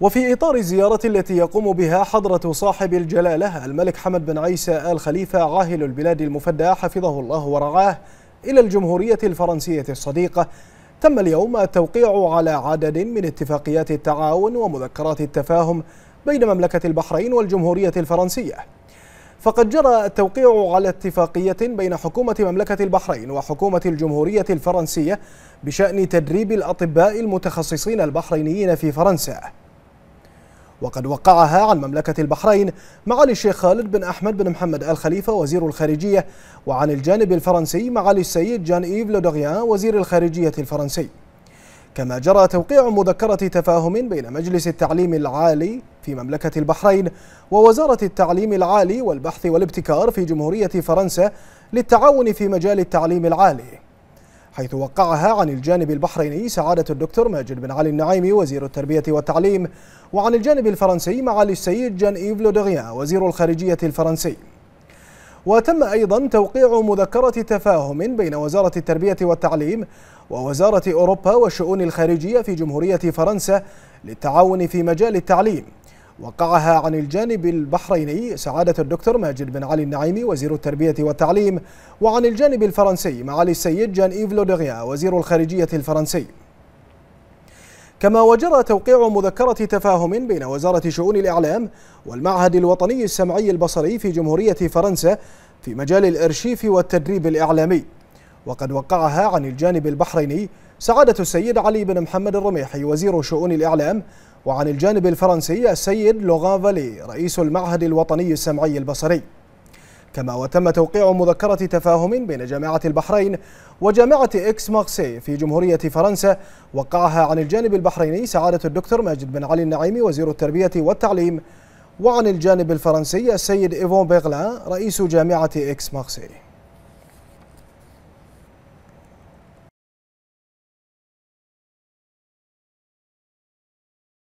وفي إطار الزيارة التي يقوم بها حضرة صاحب الجلالة الملك حمد بن عيسى آل خليفة عاهل البلاد المفدى حفظه الله ورعاه إلى الجمهورية الفرنسية الصديقة تم اليوم التوقيع على عدد من اتفاقيات التعاون ومذكرات التفاهم بين مملكة البحرين والجمهورية الفرنسية فقد جرى التوقيع على اتفاقية بين حكومة مملكة البحرين وحكومة الجمهورية الفرنسية بشأن تدريب الأطباء المتخصصين البحرينيين في فرنسا وقد وقعها عن مملكة البحرين معالي الشيخ خالد بن أحمد بن محمد آل خليفة وزير الخارجية وعن الجانب الفرنسي معالي السيد جان إيف لودغيان وزير الخارجية الفرنسي كما جرى توقيع مذكرة تفاهم بين مجلس التعليم العالي في مملكة البحرين ووزارة التعليم العالي والبحث والابتكار في جمهورية فرنسا للتعاون في مجال التعليم العالي حيث وقعها عن الجانب البحريني سعادة الدكتور ماجد بن علي النعيمي وزير التربية والتعليم وعن الجانب الفرنسي معالي السيد جان إيف لودغيان وزير الخارجية الفرنسي وتم أيضا توقيع مذكرة تفاهم بين وزارة التربية والتعليم ووزارة أوروبا والشؤون الخارجية في جمهورية فرنسا للتعاون في مجال التعليم وقعها عن الجانب البحريني سعادة الدكتور ماجد بن علي النعيمي وزير التربية والتعليم وعن الجانب الفرنسي معالي السيد جان إيف لودغيا وزير الخارجية الفرنسي كما وجرى توقيع مذكرة تفاهم بين وزارة شؤون الإعلام والمعهد الوطني السمعي البصري في جمهورية فرنسا في مجال الإرشيف والتدريب الإعلامي وقد وقعها عن الجانب البحريني سعادة السيد علي بن محمد الرميحي وزير شؤون الإعلام وعن الجانب الفرنسي السيد لوغان فالي رئيس المعهد الوطني السمعي البصري كما وتم توقيع مذكرة تفاهم بين جامعة البحرين وجامعة إكس مارسي في جمهورية فرنسا وقعها عن الجانب البحريني سعادة الدكتور ماجد بن علي النعيمي وزير التربية والتعليم وعن الجانب الفرنسي السيد إيفون بيغلان رئيس جامعة إكس مارسي